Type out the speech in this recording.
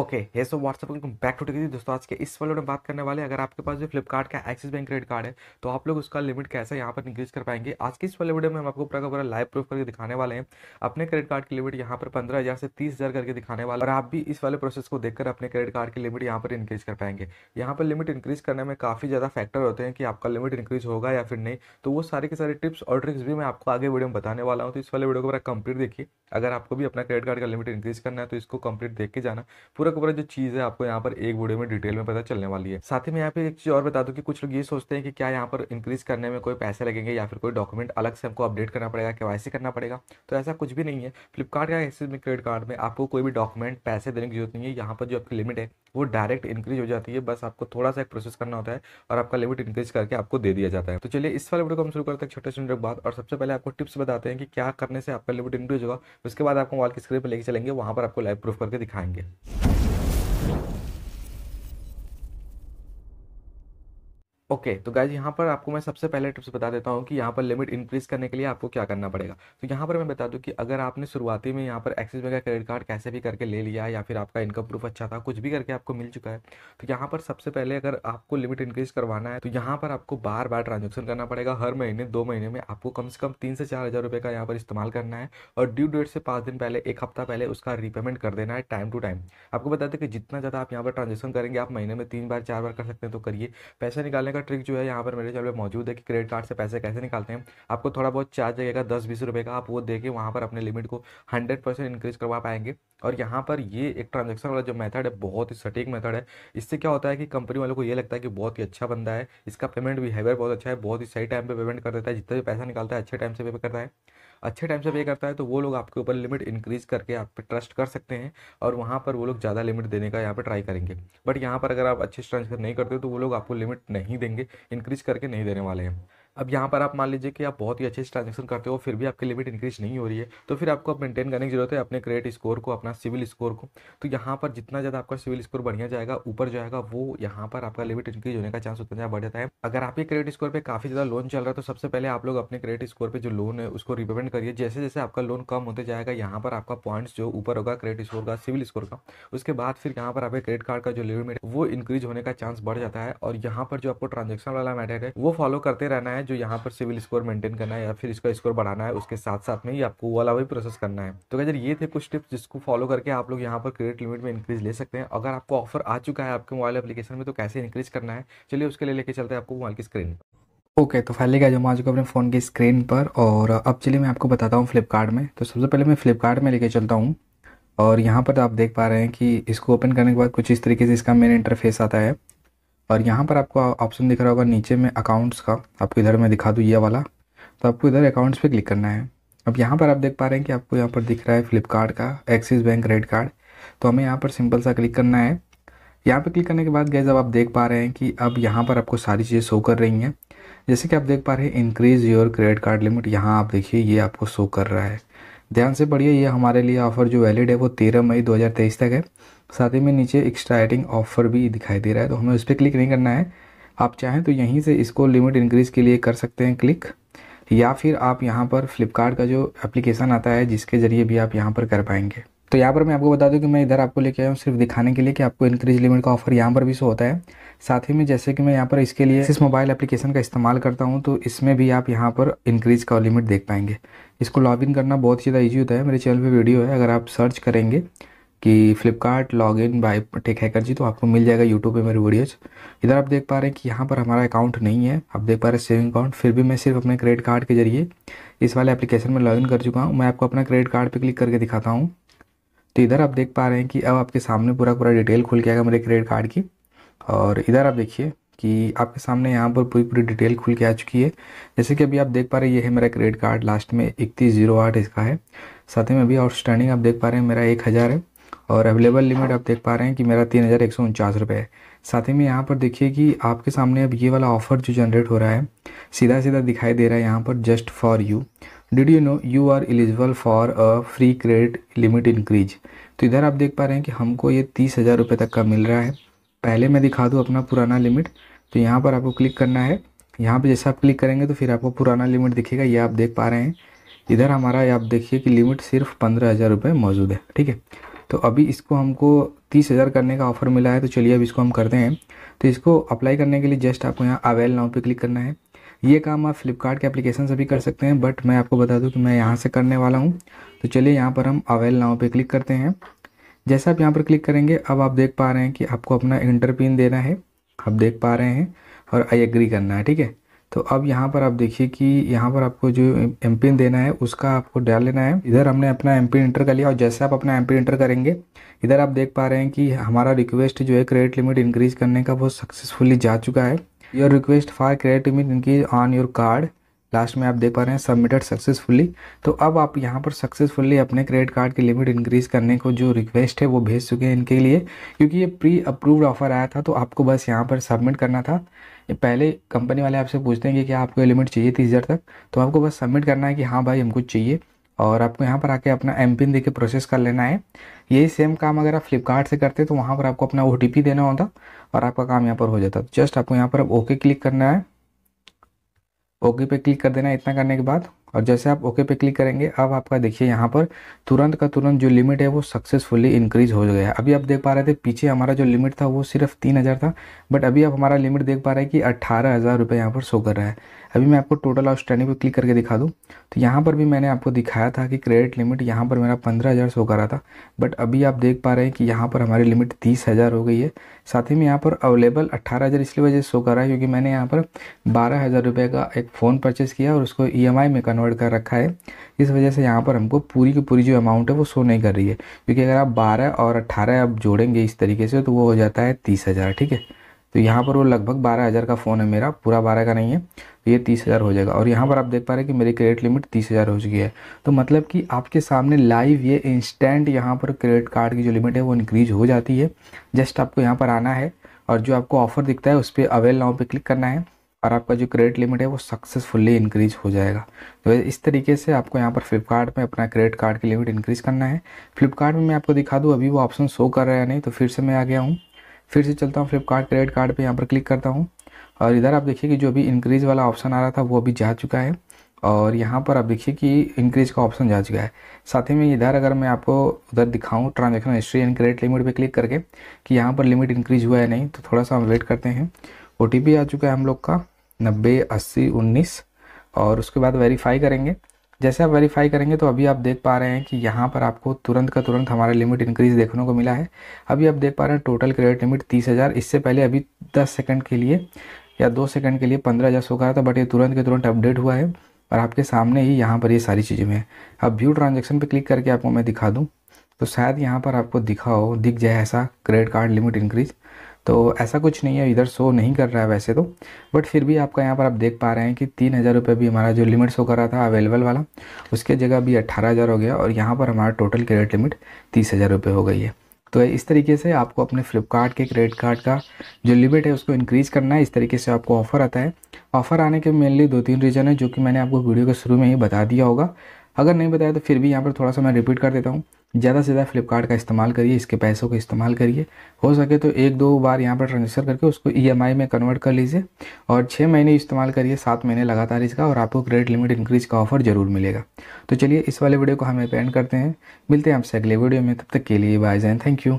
okay hey so what's up welcome back to technique दोस्तों आज के इस वाले में बात करने वाले अगर आपके पास जो फ्लिपकार्ट का एक्सिस बैंक क्रेडिट कार्ड है तो आप लोग उसका लिमिट कैसे यहाँ पर इंक्रीज कर पाएंगे आज के इस वाले वीडियो में हम आपको पूरा का पूरा लाइव प्रूफ करके दिखाने वाले हैं अपने क्रेडिट कार्ड की लिमिट यहाँ पर पंद्रह से तीस करके दिखाने वाले और आप भी इस वाले प्रोसेस को देखकर अपने क्रेडिट कार्ड की लिमिट यहाँ पर इंक्रीज कर पाएंगे यहाँ पर लिमिट इंक्रीज करने में काफ़ी ज़्यादा फैक्टर होते हैं कि आपका लिमिट इंक्रीज होगा या फिर नहीं तो वो सारे के सारे टिप्स और ट्रिक्स भी मैं आपको आगे वीडियो में बताने वाला हूँ तो इस वाले वीडियो को पूरा कंप्लीट देखिए अगर आपको भी अपना क्रेडिट कार्ड का लिमिट इंक्रीज करना है तो इसको कंप्लीट देख के जाना पूरा पूरा पूरा जो चीज़ है आपको यहाँ पर एक वीडियो में डिटेल में पता चलने वाली है साथ ही मैं यहाँ पे एक चीज़ और बता दूँ कि कुछ लोग ये सोचते हैं कि क्या यहाँ पर इंक्रीज करने में कोई पैसे लगेंगे या फिर कोई डॉक्यूमेंट अलग से हमको अपडेट करना पड़ेगा के करना पड़ेगा तो ऐसा कुछ भी नहीं है फ्लिपकार्ट या एक्सिस में क्रेडिट कार्ड में आपको कोई भी डॉक्यूमेंट पैसे देने की जरूरत नहीं है यहाँ पर जो आपकी लिमिट है वो डायरेक्ट इंक्रीज हो जाती है बस आपको थोड़ा सा एक प्रोसेस करना होता है और आपका लिमिट इंक्रीज करके आपको दे दिया जाता है तो चलिए इस वाले वीडियो को हम शुरू करते हैं छोटे छोटे बात और सबसे पहले आपको टिप्स बताते हैं कि क्या करने से आपका लिमिट इंक्रीज होगा उसके बाद आपको मोबाइल की स्क्रीन पर लेके चलेंगे वहाँ पर आपको लाइव प्रूफ करके दिखाएंगे ओके okay, तो गाइज यहाँ पर आपको मैं सबसे पहले टिप्स बता देता हूँ कि यहाँ पर लिमिट इंक्रीज करने के लिए आपको क्या करना पड़ेगा तो यहाँ पर मैं बता दूँ कि अगर आपने शुरुआती में यहाँ पर एक्सिस बैंक का क्रेडिट कार्ड कैसे भी करके ले लिया या फिर आपका इनकम प्रूफ अच्छा था कुछ भी करके आपको मिल चुका है तो यहाँ पर सबसे पहले अगर आपको लिमिट इंक्रीज करवाना है तो यहाँ पर आपको बार बार ट्रांजेक्शन करना पड़ेगा हर महीने दो महीने में आपको कम से कम तीन से चार हज़ार रुपये का यहाँ पर इस्तेमाल करना है और ड्यू डेट से पाँच दिन पहले एक हफ्ता पहले उसका रीपेमेंट कर देना है टाइम टू टाइम आपको बता दें कि जितना ज़्यादा आप यहाँ पर ट्रांजेक्शन करेंगे आप महीने में तीन बार चार बार कर सकते हैं तो करिए पैसा निकालने का का ट्रिक जो है यहाँ पर मेरे चैनल पर मौजूद है कि क्रेडिट कार्ड से पैसे कैसे निकालते हैं आपको थोड़ा बहुत चार्ज लगेगा दस बीस रुपये का आप वो दे वहाँ पर अपने लिमिट को हंड्रेड परसेंट इंक्रीज करवा पाएंगे और यहाँ पर ये एक ट्रांजेक्शन वाला जो मेथड है बहुत ही सटीक मेथड है इससे क्या होता है कि कंपनी वालों को ये लगता है कि बहुत ही अच्छा बंदा है इसका पेमेंट बिहेवियर बहुत अच्छा है बहुत ही सही टाइम पर पेमेंट कर देता है जितना भी पैसा निकालता है अच्छे टाइम से पे करता है अच्छे टाइम से पे करता है तो वो लोग आपके ऊपर लिमिट इंक्रीज करके आप पे ट्रस्ट कर सकते हैं और वहाँ पर वो लोग ज़्यादा लिमिट देने का यहाँ पर ट्राई करेंगे बट यहाँ पर अगर आप अच्छे ट्रांसफर नहीं करते तो वो लोग आपको लिमिट नहीं देंगे इंक्रीज करके नहीं देने वाले हैं अब यहाँ पर आप मान लीजिए कि आप बहुत ही अच्छे से ट्रांजेक्शन करते हो फिर भी आपकी लिमिट इंक्रीज नहीं हो रही है तो फिर आपको मेंटेन करने की जरूरत है अपने क्रेडिट स्कोर को अपना सिविल स्कोर को तो यहाँ पर जितना ज़्यादा आपका सिविल स्कोर बढ़िया जाएगा ऊपर जाएगा वो यहाँ पर आपका लिमिट इंक्रीज होने का चांस उतना ज़्यादा बढ़ जाता है अगर आपके क्रेडिट स्कोर पर काफ़ी ज़्यादा लोन चल रहा है तो सबसे पहले आप लोग अपने क्रेडिट स्कोर पर जो लोन है उसको रिपेमेंट करिए जैसे जैसे आपका लोन कम होते जाएगा यहाँ पर आपका पॉइंट्स जो ऊपर होगा क्रेडिट स्कोर का सिविल स्कोर का उसके बाद फिर यहाँ पर आपके क्रेडिट कार्ड का जो लिमिट वो इंक्रीज होने का चांस बढ़ जाता है और यहाँ पर जो आपको ट्रांजेक्शन वाला मैटर है वो फॉलो करते रहना है जो यहाँ पर सिविल स्कोर मेंटेन करना है या फिर इसका स्कोर बढ़ाना है उसके साथ साथ में ही आपको वो वाला भी प्रोसेस करना है तो गजर ये थे कुछ टिप्स जिसको फॉलो करके आप लोग यहाँ पर क्रेडिट लिमिट में इंक्रीज ले सकते हैं अगर आपको ऑफर आ चुका है आपके मोबाइल एप्लीकेशन में तो कैसे इंक्रीज करना है चलिए उसके लिए लेके चलते हैं आपको मोबाइल की स्क्रीन पर ओके okay, तो फैले गया जो मैं आ चुका अपने फ़ोन की स्क्रीन पर और अब चलिए मैं आपको बताता हूँ फ्लिपकार्ट में तो सबसे पहले मैं फ्लिपकार्ट में लेके चलता हूँ और यहाँ पर तो आप देख पा रहे हैं कि इसको ओपन करने के बाद कुछ इस तरीके से इसका मेन इंटरफेस आता है और यहाँ पर आपको ऑप्शन दिख रहा होगा नीचे में अकाउंट्स का आपको इधर मैं दिखा दूँ ये वाला तो आपको इधर अकाउंट्स पे क्लिक करना है अब यहाँ पर आप देख पा रहे हैं कि आपको यहाँ पर दिख रहा है फ्लिपकार्ट का एक्सिस बैंक क्रेडिट कार्ड तो हमें यहाँ पर सिंपल सा क्लिक करना है यहाँ पर क्लिक करने के बाद गए जब आप देख पा रहे हैं कि अब यहाँ पर आपको सारी चीज़ें शो कर रही हैं जैसे कि आप देख पा रहे हैं increase your credit card limit यहाँ आप देखिए ये आपको शो कर रहा है ध्यान से पढ़िए ये हमारे लिए ऑफ़र जो वैलिड है वो तेरह मई 2023 तक है साथ ही में नीचे एक्स्ट्रा एडिंग ऑफर भी दिखाई दे रहा है तो हमें उस पर क्लिक नहीं करना है आप चाहें तो यहीं से इसको लिमिट इंक्रीज़ के लिए कर सकते हैं क्लिक या फिर आप यहाँ पर फ्लिपकार्ट का जो एप्लीकेशन आता है जिसके ज़रिए भी आप यहाँ पर कर पाएंगे तो यहाँ पर मैं आपको बता दूँ कि मैं इधर आपको लेके आया हूँ सिर्फ दिखाने के लिए कि आपको इंक्रीज लिमिट का ऑफर यहाँ पर भी शो होता है साथ ही में जैसे कि मैं यहाँ पर इसके लिए इस मोबाइल एप्लीकेशन का इस्तेमाल करता हूँ तो इसमें भी आप यहाँ पर इंक्रीज का लिमिट देख पाएंगे इसको लॉगिन करना बहुत ज़्यादा ईजी होता है मेरे चैनल पर वीडियो है अगर आप सर्च करेंगे कि Flipkart log in by tech hacker ji तो आपको मिल जाएगा यूट्यूब पे मेरे वीडियोज़ इधर आप देख पा रहे हैं कि यहाँ पर हमारा अकाउंट नहीं है आप देख पा रहे हैं सेविंग अकाउंट फिर भी मैं सिर्फ अपने क्रेडिट कार्ड के जरिए इस वाले एप्लीकेशन में लॉगिन कर चुका हूँ मैं आपको अपना क्रेडिट कार्ड पर क्लिक करके दिखाता हूँ तो इधर आप देख पा रहे हैं कि अब आपके सामने पूरा पूरा डिटेल खुल के आएगा मेरे क्रेडिट कार्ड की और इधर आप देखिए कि आपके सामने यहाँ पर पूरी पूरी डिटेल खुल के आ चुकी है जैसे कि अभी आप देख पा रहे हैं ये है मेरा क्रेडिट कार्ड लास्ट में इकतीस जीरो आठ इसका है साथ ही में अभी आउटस्टैंडिंग आप देख पा रहे हैं मेरा एक हज़ार है और अवेलेबल लिमिट आप देख पा रहे हैं कि मेरा तीन हज़ार एक सौ उनचास रुपये है साथ ही में यहाँ पर देखिए कि आपके सामने अब ये वाला ऑफ़र जो जनरेट हो रहा है सीधा सीधा दिखाई दे रहा है यहाँ पर just for you did you know you are eligible for a free credit limit increase तो इधर आप देख पा रहे हैं कि हमको ये तीस हज़ार रुपये तक का मिल रहा है पहले मैं दिखा दूँ अपना पुराना लिमिट तो यहाँ पर आपको क्लिक करना है यहाँ पर जैसे आप क्लिक करेंगे तो फिर आपको पुराना लिमिट दिखेगा ये आप देख पा रहे हैं इधर हमारा आप देखिए कि लिमिट सिर्फ पंद्रह हज़ार रुपये मौजूद है ठीक है तो अभी इसको हमको तीस हज़ार करने का ऑफ़र मिला है तो चलिए अब इसको हम करते हैं तो इसको अप्लाई करने के लिए जस्ट आपको यहाँ अवेल नाउ पे क्लिक करना है ये काम आप फ्लिपकार्ट के एप्लीकेशन से भी कर सकते हैं बट मैं आपको बता दूँ कि मैं यहाँ से करने वाला हूँ तो चलिए यहाँ पर हम अवेल नाउ पे क्लिक करते हैं जैसे आप यहाँ पर क्लिक करेंगे अब आप देख पा रहे हैं कि आपको अपना इंटर पिन देना है आप देख पा रहे हैं और आई एग्री करना है ठीक है तो अब यहाँ पर आप देखिए कि यहाँ पर आपको जो एम पिन देना है उसका आपको डाल लेना है इधर हमने अपना एम पिन इंटर कर लिया और जैसे आप अपना एम पिन इंटर करेंगे इधर आप देख पा रहे हैं कि हमारा रिक्वेस्ट जो है क्रेडिट लिमिट इंक्रीज करने का बहुत सक्सेसफुली जा चुका है your request for credit limit increase on your card last में आप देख पा रहे हैं सबमिटेड सक्सेसफुली तो अब आप यहाँ पर सक्सेसफुली अपने क्रेडिट कार्ड की लिमिट इंक्रीज़ करने को जो रिक्वेस्ट है वो भेज चुके हैं इनके लिए क्योंकि ये प्री अप्रूव्ड ऑफ़र आया था तो आपको बस यहाँ पर सबमिट करना था पहले कंपनी वाले आपसे पूछते हैं कि क्या आपको लिमिट चाहिए तीस हज़ार तक तो आपको बस सबमिट करना है कि हाँ भाई हमको चाहिए और आपको यहाँ पर आके अपना एम पिन देके प्रोसेस कर लेना है यही सेम काम अगर आप फ्लिपकार्ट से करते तो वहाँ पर आपको अपना ओ देना होता और आपका काम यहाँ पर हो जाता तो जस्ट आपको यहाँ पर अब ओके क्लिक करना है ओके पे क्लिक कर देना इतना करने के बाद और जैसे आप ओके पे क्लिक करेंगे अब आपका देखिए यहाँ पर तुरंत का तुरंत जो लिमिट है वो सक्सेसफुली इंक्रीज हो गया है अभी आप देख पा रहे थे पीछे हमारा जो लिमिट था वो सिर्फ तीन हज़ार था बट अभी आप हमारा लिमिट देख पा रहे हैं कि अट्ठारह हज़ार रुपये यहाँ पर शो कर रहा है अभी मैं आपको टोटल आउटस्टैंडिंग पर क्लिक करके दिखा दूँ तो यहाँ पर भी मैंने आपको दिखाया था कि क्रेडिट लिमिट यहाँ पर मेरा पंद्रह हज़ार शो कर रहा था बट अभी आप देख पा रहे हैं कि यहाँ पर हमारी लिमिट तीस हज़ार हो गई है साथ ही में यहाँ पर अवेलेबल अट्ठारह हज़ार इसलिए वजह शो कर रहा है क्योंकि मैंने यहाँ पर बारह हज़ार रुपये का एक फ़ोन परचेज़ किया और उसको ई एम आई में कन्वर्ट कर रखा है इस वजह से यहाँ पर हमको पूरी की पूरी जो अमाउंट है वो शो नहीं कर रही है क्योंकि अगर आप बारह और अट्ठारह आप जोड़ेंगे इस तरीके से तो वो हो जाता है तीस हज़ार ठीक है तो यहाँ पर वो लगभग बारह हज़ार का फ़ोन है मेरा पूरा बारह का नहीं है तो ये तीस हज़ार हो जाएगा और यहाँ पर आप देख पा रहे हैं कि मेरी क्रेडिट लिमिट तीस हज़ार हो चुकी है तो मतलब कि आपके सामने लाइव ये इंस्टेंट यहाँ पर क्रेडिट कार्ड की जो लिमिट है वो इंक्रीज़ हो जाती है जस्ट आपको यहाँ पर आना है और जो आपको ऑफ़र दिखता है उस पर अवेल नाउ पर क्लिक करना है और आपका जो क्रेडिट लिमिट है वो सक्सेसफुली इंक्रीज हो जाएगा तो इस तरीके से आपको यहाँ पर फ्लिपकार्ट में अपना क्रेडिट कार्ड की लिमिट इंक्रीज़ करना है फ्लिपकार्ट में मैं आपको दिखा दूँ अभी वो ऑप्शन शो कर रहा है नहीं तो फिर से मैं आ गया हूँ फिर से चलता हूँ फ्लिपकार्ट क्रेडिट कार्ड पर यहाँ पर क्लिक करता हूँ और इधर आप देखिए कि जो अभी इंक्रीज़ वाला ऑप्शन आ रहा था वो अभी जा चुका है और यहाँ पर आप देखिए कि इंक्रीज़ का ऑप्शन जा चुका है साथ ही में इधर अगर मैं आपको उधर दिखाऊँ transaction history and credit limit पे क्लिक करके कि यहाँ पर लिमिट इंक्रीज हुआ है नहीं तो थोड़ा सा हम वेट करते हैं ओ आ चुका है हम लोग का नब्बे अस्सी उन्नीस और उसके बाद वेरीफाई करेंगे जैसे आप वेरीफाई करेंगे तो अभी आप देख पा रहे हैं कि यहाँ पर आपको तुरंत का तुरंत हमारा लिमिट इंक्रीज देखने को मिला है अभी आप देख पा रहे हैं टोटल क्रेडिट लिमिट तीस हज़ार इससे पहले अभी दस सेकंड के लिए या दो सेकंड के लिए पंद्रह हज़ार सो रहा था बट ये तुरंत के तुरंत अपडेट हुआ है और आपके सामने ही यहाँ पर ये सारी चीज़ें हैं अब व्यू ट्रांजेक्शन पर क्लिक करके आपको मैं दिखा दूँ तो शायद यहाँ पर आपको दिखा हो दिख जाए ऐसा क्रेडिट कार्ड लिमिट इंक्रीज़ तो ऐसा कुछ नहीं है इधर शो नहीं कर रहा है वैसे तो बट फिर भी आपका यहाँ पर आप देख पा रहे हैं कि तीन हज़ार रुपये भी हमारा जो लिमिट शो कर रहा था अवेलेबल वाला उसके जगह भी अट्ठारह हज़ार हो गया और यहाँ पर हमारा टोटल क्रेडिट लिमिट तीस हज़ार रुपये हो गई है तो इस तरीके से आपको अपने फ्लिपकार्ट के क्रेडिट कार्ड का जो लिमिट है उसको इंक्रीज़ करना है इस तरीके से आपको ऑफ़र आता है ऑफ़र आने के मेनली दो तीन रीज़न है जो कि मैंने आपको वीडियो के शुरू में ही बता दिया होगा अगर नहीं बताया तो फिर भी यहाँ पर थोड़ा सा मैं रिपीट कर देता हूँ ज़्यादा से ज़्यादा फ्लिपकार्ट का इस्तेमाल करिए इसके पैसों का इस्तेमाल करिए हो सके तो एक दो बार यहाँ पर ट्रांजेक्शन करके उसको ई e में कन्वर्ट कर लीजिए और छः महीने इस्तेमाल करिए सात महीने लगातार इसका और आपको क्रेडिट लिमिट इंक्रीज का ऑफर जरूर मिलेगा तो चलिए इस वाले वीडियो को हम एपेंड करते हैं मिलते हैं आपसे अगले वीडियो में तब तक के लिए बाय जैन थैंक यू